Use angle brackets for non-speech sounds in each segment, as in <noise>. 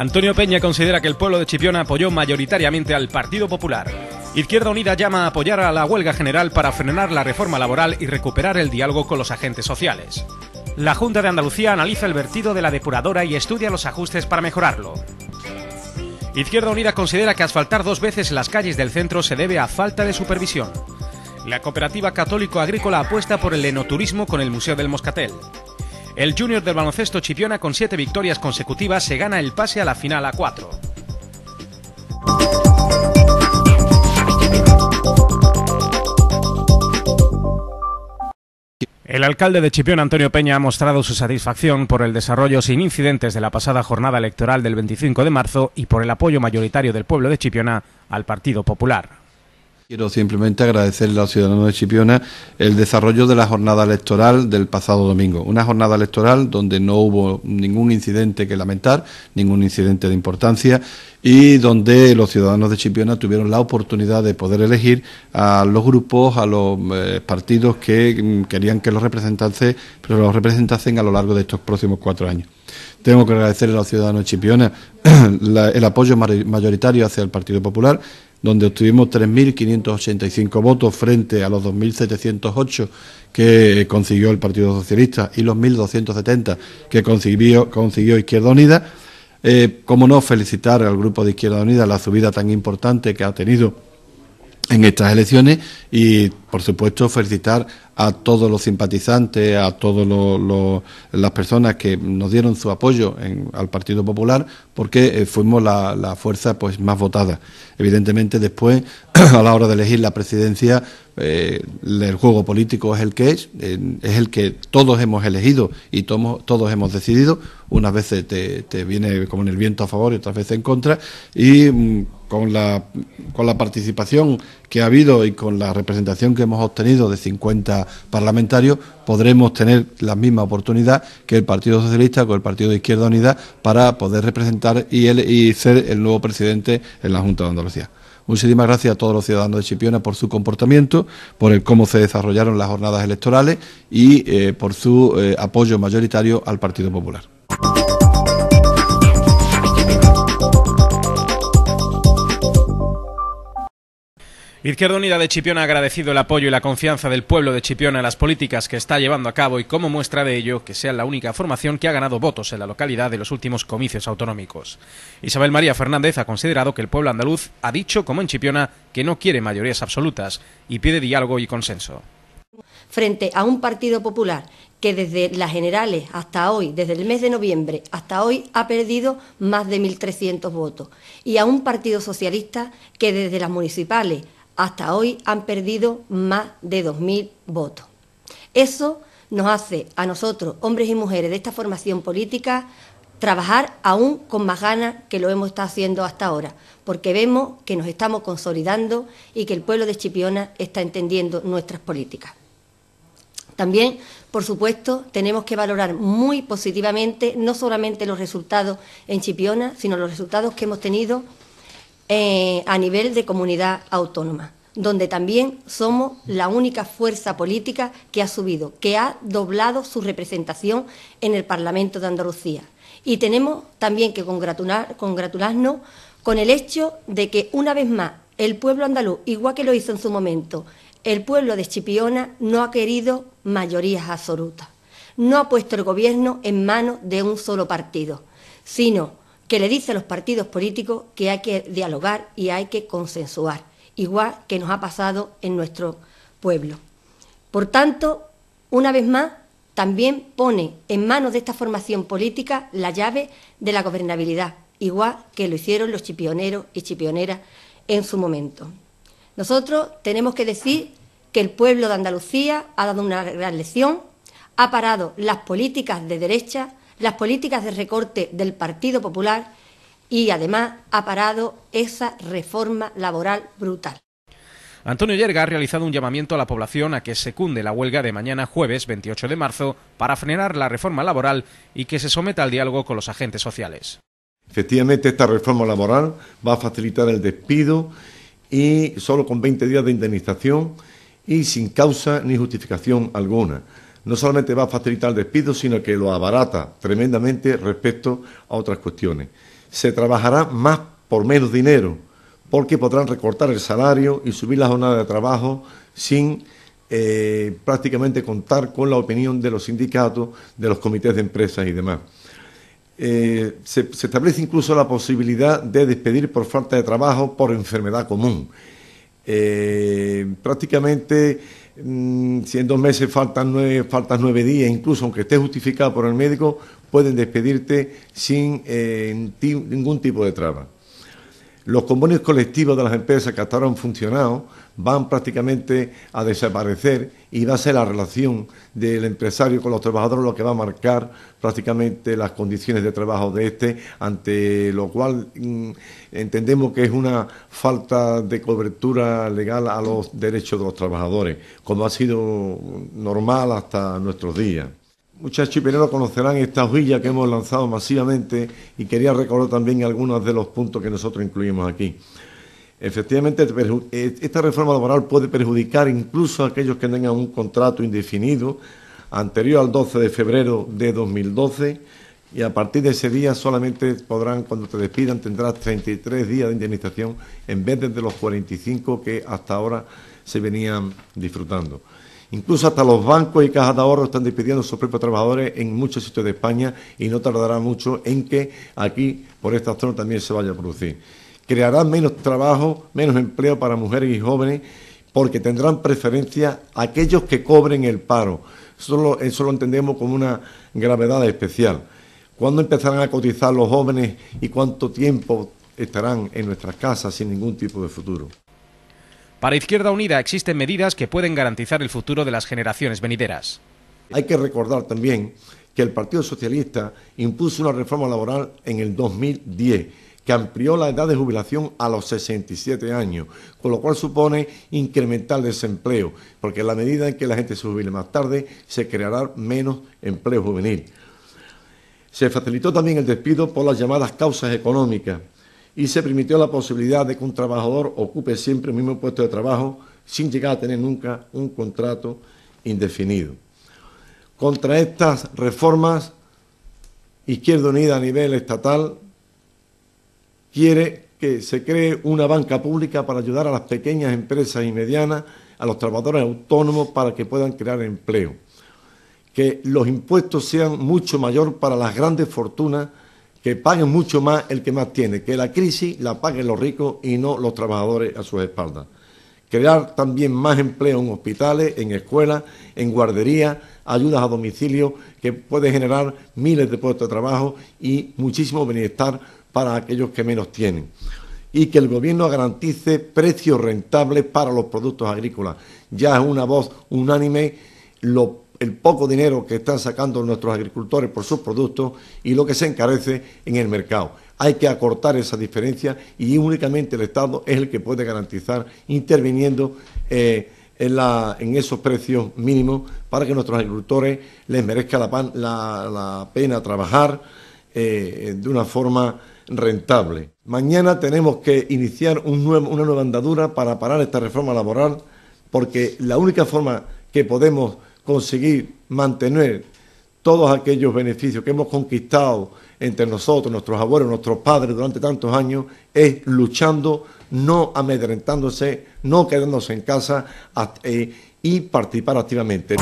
Antonio Peña considera que el pueblo de Chipiona apoyó mayoritariamente al Partido Popular. Izquierda Unida llama a apoyar a la huelga general para frenar la reforma laboral y recuperar el diálogo con los agentes sociales. La Junta de Andalucía analiza el vertido de la depuradora y estudia los ajustes para mejorarlo. Izquierda Unida considera que asfaltar dos veces las calles del centro se debe a falta de supervisión. La cooperativa católico agrícola apuesta por el enoturismo con el Museo del Moscatel. El Junior del baloncesto Chipiona con siete victorias consecutivas se gana el pase a la final a cuatro. El alcalde de Chipiona, Antonio Peña, ha mostrado su satisfacción por el desarrollo sin incidentes de la pasada jornada electoral del 25 de marzo y por el apoyo mayoritario del pueblo de Chipiona al Partido Popular. Quiero simplemente agradecerle a los ciudadanos de Chipiona el desarrollo de la jornada electoral del pasado domingo. Una jornada electoral donde no hubo ningún incidente que lamentar, ningún incidente de importancia y donde los ciudadanos de Chipiona tuvieron la oportunidad de poder elegir a los grupos, a los eh, partidos que mm, querían que los representasen... pero los representasen a lo largo de estos próximos cuatro años. Tengo que agradecerle a los ciudadanos de Chipiona <clears throat> el apoyo mayoritario hacia el Partido Popular donde obtuvimos 3.585 votos frente a los 2.708 que consiguió el Partido Socialista y los 1.270 que consiguió, Izquierda Unida. Eh, ¿Cómo no felicitar al Grupo de Izquierda Unida la subida tan importante que ha tenido en estas elecciones y, por supuesto, felicitar a todos los simpatizantes, a todas las personas que nos dieron su apoyo al Partido Popular, porque eh, fuimos la, fuerza pues más votada. Evidentemente, después, <clears throat> a la hora de elegir la presidencia, eh, el juego político es el que es, es el que todos hemos elegido y todos hemos decidido. Unas veces te, viene como en el viento a favor y otras veces en contra. Y mm, con la, con la participación que ha habido y con la representación que hemos obtenido de 50 parlamentarios, podremos tener la misma oportunidad que el Partido Socialista con el Partido de Izquierda Unida para poder representar y, el, y ser el nuevo presidente en la Junta de Andalucía. Muchísimas gracias a todos los ciudadanos de Chipiona por su comportamiento, por el cómo se desarrollaron las jornadas electorales y eh, por su eh, apoyo mayoritario al Partido Popular. Izquierda Unida de Chipiona ha agradecido el apoyo y la confianza del pueblo de Chipiona en las políticas que está llevando a cabo y como muestra de ello que sea la única formación que ha ganado votos en la localidad de los últimos comicios autonómicos. Isabel María Fernández ha considerado que el pueblo andaluz ha dicho, como en Chipiona, que no quiere mayorías absolutas y pide diálogo y consenso. Frente a un Partido Popular que desde las generales hasta hoy, desde el mes de noviembre hasta hoy, ha perdido más de 1.300 votos, y a un Partido Socialista que desde las municipales hasta hoy han perdido más de 2.000 votos. Eso nos hace a nosotros, hombres y mujeres de esta formación política, trabajar aún con más ganas que lo hemos estado haciendo hasta ahora, porque vemos que nos estamos consolidando y que el pueblo de Chipiona está entendiendo nuestras políticas. También, por supuesto, tenemos que valorar muy positivamente no solamente los resultados en Chipiona, sino los resultados que hemos tenido eh, a nivel de comunidad autónoma, donde también somos la única fuerza política que ha subido, que ha doblado su representación en el Parlamento de Andalucía. Y tenemos también que congratular, congratularnos con el hecho de que, una vez más, el pueblo andaluz, igual que lo hizo en su momento, el pueblo de Chipiona no ha querido mayorías absolutas. No ha puesto el gobierno en manos de un solo partido, sino que le dice a los partidos políticos que hay que dialogar y hay que consensuar, igual que nos ha pasado en nuestro pueblo. Por tanto, una vez más, también pone en manos de esta formación política la llave de la gobernabilidad, igual que lo hicieron los chipioneros y chipioneras en su momento. Nosotros tenemos que decir que el pueblo de Andalucía ha dado una gran lección, ha parado las políticas de derecha las políticas de recorte del Partido Popular y además ha parado esa reforma laboral brutal. Antonio Yerga ha realizado un llamamiento a la población a que secunde la huelga de mañana jueves 28 de marzo para frenar la reforma laboral y que se someta al diálogo con los agentes sociales. Efectivamente, esta reforma laboral va a facilitar el despido y solo con 20 días de indemnización y sin causa ni justificación alguna no solamente va a facilitar el despido, sino que lo abarata tremendamente respecto a otras cuestiones. Se trabajará más por menos dinero, porque podrán recortar el salario y subir la jornada de trabajo sin eh, prácticamente contar con la opinión de los sindicatos, de los comités de empresas y demás. Eh, se, establece incluso la posibilidad de despedir por falta de trabajo por enfermedad común. Eh, prácticamente Mm, si en dos meses faltan nueve, nueve días, incluso aunque esté justificado por el médico, pueden despedirte sin eh, ningún tipo de traba los convenios colectivos de las empresas que hasta ahora han funcionado van prácticamente a desaparecer y va a ser la relación del empresario con los trabajadores lo que va a marcar prácticamente las condiciones de trabajo de este, ante lo cual mm, entendemos que es una falta de cobertura legal a los derechos de los trabajadores, como ha sido normal hasta nuestros días muchachos y conocerán esta hojilla que hemos lanzado masivamente y quería recordar también algunos de los puntos que nosotros incluimos aquí. Efectivamente, eh, esta reforma laboral puede perjudicar incluso a aquellos que tengan un contrato indefinido anterior al 12 de febrero de 2012 y a partir de ese día solamente podrán, cuando te despidan, tendrás 33 días de indemnización en vez de los 45 que hasta ahora se venían disfrutando. Incluso hasta los bancos y cajas de ahorro están despidiendo a sus propios trabajadores en muchos sitios de España y no tardará mucho en que aquí, por esta zona, también se vaya a producir. Crearán menos trabajo, menos empleo para mujeres y jóvenes porque tendrán preferencia aquellos que cobren el paro. Eso lo, entendemos como una gravedad especial. ¿Cuándo empezarán a cotizar los jóvenes y cuánto tiempo estarán en nuestras casas sin ningún tipo de futuro? Para Izquierda Unida existen medidas que pueden garantizar el futuro de las generaciones venideras. Hay que recordar también que el Partido Socialista impuso una reforma laboral en el 2010 que amplió la edad de jubilación a los 67 años, con lo cual supone incrementar el desempleo, porque en la medida en que la gente se jubile más tarde, se creará menos empleo juvenil. Se facilitó también el despido por las llamadas causas económicas, y se permitió la posibilidad de que un trabajador ocupe siempre el mismo puesto de trabajo sin llegar a tener nunca un contrato indefinido. Contra estas reformas, Izquierda Unida a nivel estatal quiere que se cree una banca pública para ayudar a las pequeñas empresas y medianas, a los trabajadores autónomos para que puedan crear empleo. Que los impuestos sean mucho mayor para las grandes fortunas que paguen mucho más el que más tiene, que la crisis la paguen los ricos y no los trabajadores a sus espaldas. Crear también más empleo en hospitales, en escuelas, en guarderías, ayudas a domicilio, que puede generar miles de puestos de trabajo y muchísimo bienestar para aquellos que menos tienen. Y que el gobierno garantice precios rentables para los productos agrícolas. Ya es una voz unánime lo el poco dinero que están sacando nuestros agricultores por sus productos y lo que se encarece en el mercado. Hay que acortar esa diferencia y únicamente el Estado es el que puede garantizar interviniendo eh, en, esos precios mínimos para que nuestros agricultores les merezca la, pena trabajar eh, de una forma rentable. Mañana tenemos que iniciar una nueva andadura para parar esta reforma laboral porque la única forma que podemos conseguir mantener todos aquellos beneficios que hemos conquistado entre nosotros, nuestros abuelos, nuestros padres durante tantos años, es luchando, no amedrentándose, no quedándose en casa eh, y participar activamente.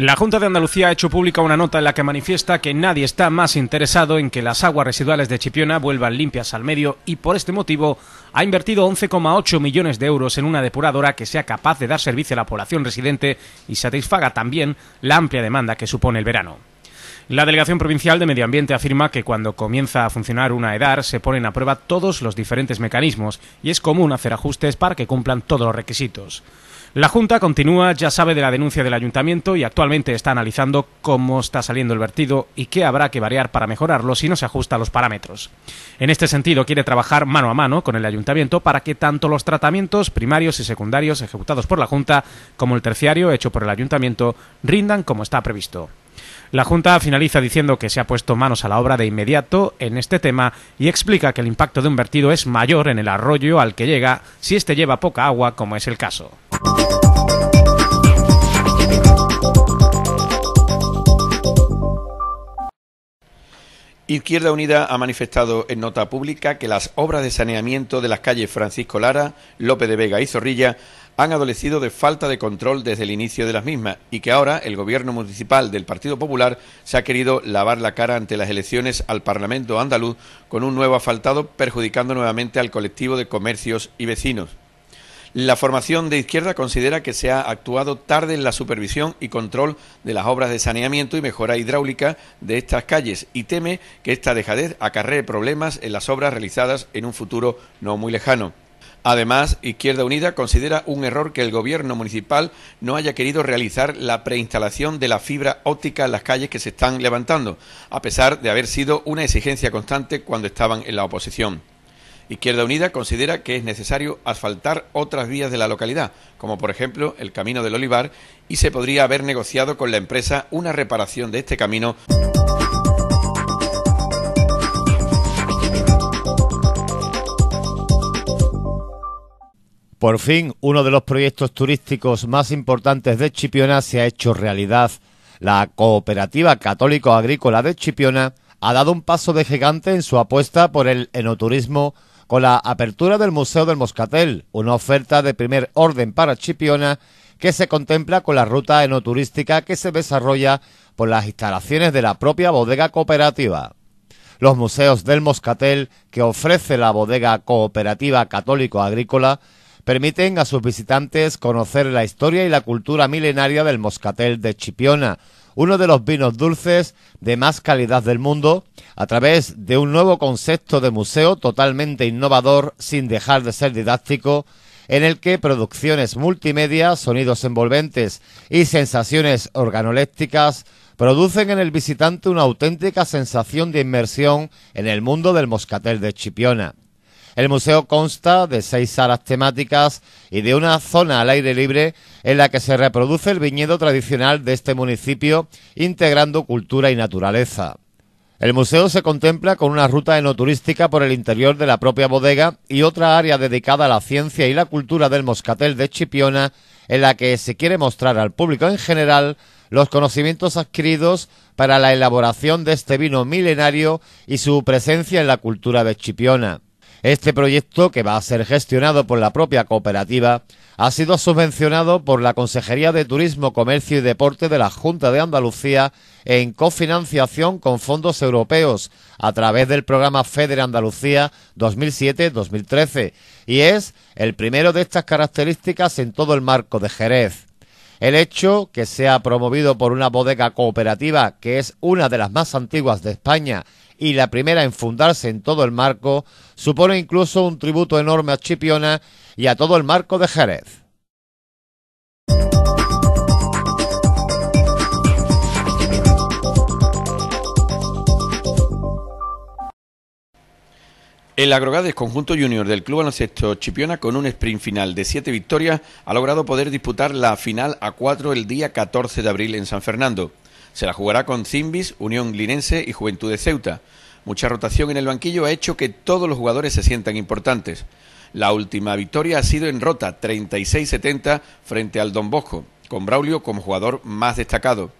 La Junta de Andalucía ha hecho pública una nota en la que manifiesta que nadie está más interesado en que las aguas residuales de Chipiona vuelvan limpias al medio y por este motivo ha invertido 11,8 millones de euros en una depuradora que sea capaz de dar servicio a la población residente y satisfaga también la amplia demanda que supone el verano. La Delegación Provincial de Medio Ambiente afirma que cuando comienza a funcionar una EDAR se ponen a prueba todos los diferentes mecanismos y es común hacer ajustes para que cumplan todos los requisitos. La Junta continúa, ya sabe, de la denuncia del Ayuntamiento y actualmente está analizando cómo está saliendo el vertido y qué habrá que variar para mejorarlo si no se ajusta a los parámetros. En este sentido, quiere trabajar mano a mano con el Ayuntamiento para que tanto los tratamientos primarios y secundarios ejecutados por la Junta como el terciario hecho por el Ayuntamiento rindan como está previsto. La Junta finaliza diciendo que se ha puesto manos a la obra de inmediato en este tema y explica que el impacto de un vertido es mayor en el arroyo al que llega si este lleva poca agua, como es el caso. Izquierda Unida ha manifestado en nota pública que las obras de saneamiento de las calles Francisco Lara, López de Vega y Zorrilla han adolecido de falta de control desde el inicio de las mismas y que ahora el gobierno municipal del Partido Popular se ha querido lavar la cara ante las elecciones al Parlamento andaluz con un nuevo asfaltado perjudicando nuevamente al colectivo de comercios y vecinos. La formación de izquierda considera que se ha actuado tarde en la supervisión y control de las obras de saneamiento y mejora hidráulica de estas calles y teme que esta dejadez acarree problemas en las obras realizadas en un futuro no muy lejano. Además, Izquierda Unida considera un error que el gobierno municipal no haya querido realizar la preinstalación de la fibra óptica en las calles que se están levantando, a pesar de haber sido una exigencia constante cuando estaban en la oposición. Izquierda Unida considera que es necesario asfaltar otras vías de la localidad, como por ejemplo el Camino del Olivar, y se podría haber negociado con la empresa una reparación de este camino. Por fin, uno de los proyectos turísticos más importantes de Chipiona se ha hecho realidad. La Cooperativa Católico Agrícola de Chipiona ha dado un paso de gigante en su apuesta por el enoturismo con la apertura del Museo del Moscatel, una oferta de primer orden para Chipiona que se contempla con la ruta enoturística que se desarrolla por las instalaciones de la propia bodega cooperativa. Los museos del Moscatel que ofrece la bodega cooperativa católico agrícola permiten a sus visitantes conocer la historia y la cultura milenaria del Moscatel de Chipiona, uno de los vinos dulces de más calidad del mundo, a través de un nuevo concepto de museo totalmente innovador sin dejar de ser didáctico, en el que producciones multimedia, sonidos envolventes y sensaciones organolépticas producen en el visitante una auténtica sensación de inmersión en el mundo del moscatel de Chipiona. El museo consta de seis salas temáticas y de una zona al aire libre en la que se reproduce el viñedo tradicional de este municipio, integrando cultura y naturaleza. El museo se contempla con una ruta enoturística por el interior de la propia bodega y otra área dedicada a la ciencia y la cultura del moscatel de Chipiona, en la que se quiere mostrar al público en general los conocimientos adquiridos para la elaboración de este vino milenario y su presencia en la cultura de Chipiona. Este proyecto, que va a ser gestionado por la propia cooperativa, ha sido subvencionado por la Consejería de Turismo, Comercio y Deporte de la Junta de Andalucía en cofinanciación con fondos europeos a través del programa FEDER Andalucía 2007-2013 y es el primero de estas características en todo el marco de Jerez. El hecho que sea promovido por una bodega cooperativa que es una de las más antiguas de España y la primera en fundarse en todo el marco, supone incluso un tributo enorme a Chipiona y a todo el marco de Jerez. El Agrogades Conjunto Junior del Club Baloncesto Chipiona, con un sprint final de siete victorias, ha logrado poder disputar la final a cuatro el día 14 de abril en San Fernando. Se la jugará con Zimbis, Unión Linense y Juventud de Ceuta. Mucha rotación en el banquillo ha hecho que todos los jugadores se sientan importantes. La última victoria ha sido en rota 36-70 frente al Don Bosco, con Braulio como jugador más destacado.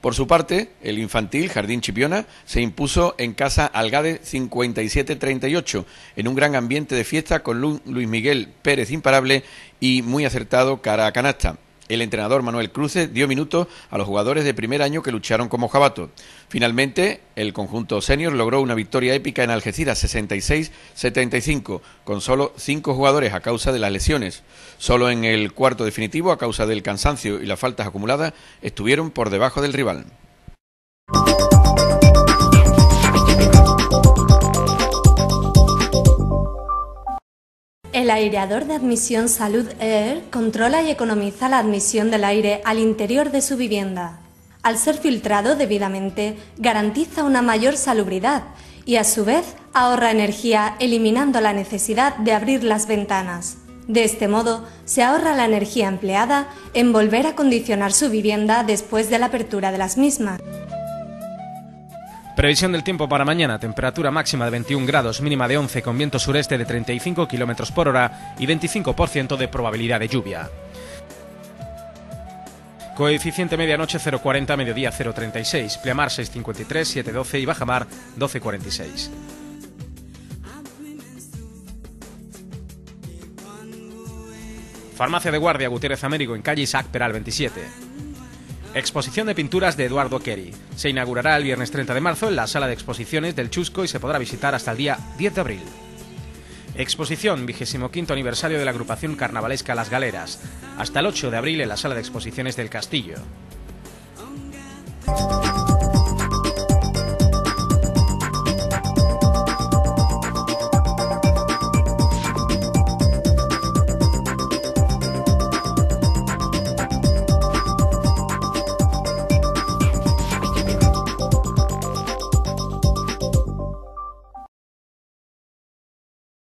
Por su parte, el infantil Jardín Chipiona se impuso en casa al Gade 57-38, en un gran ambiente de fiesta con Luis Miguel Pérez imparable y muy acertado cara a canasta. El entrenador Manuel Cruces dio minutos a los jugadores de primer año que lucharon como jabato. Finalmente, el conjunto senior logró una victoria épica en Algeciras 66-75, con solo cinco jugadores a causa de las lesiones. Solo en el cuarto definitivo, a causa del cansancio y las faltas acumuladas, estuvieron por debajo del rival. El aireador de admisión Salud Air controla y economiza la admisión del aire al interior de su vivienda. Al ser filtrado debidamente, garantiza una mayor salubridad y a su vez ahorra energía eliminando la necesidad de abrir las ventanas. De este modo, se ahorra la energía empleada en volver a condicionar su vivienda después de la apertura de las mismas. Previsión del tiempo para mañana, temperatura máxima de 21 grados, mínima de 11 con viento sureste de 35 km por hora y 25% de probabilidad de lluvia. Coeficiente medianoche 040, mediodía 036, pleamar 653, 712 y bajamar 1246. Farmacia de Guardia Gutiérrez Américo en calle Isaac Peral 27. Exposición de pinturas de Eduardo Kerry. Se inaugurará el viernes 30 de marzo en la sala de exposiciones del Chusco y se podrá visitar hasta el día 10 de abril. Exposición 25 aniversario de la agrupación carnavalesca Las Galeras. Hasta el 8 de abril en la sala de exposiciones del Castillo.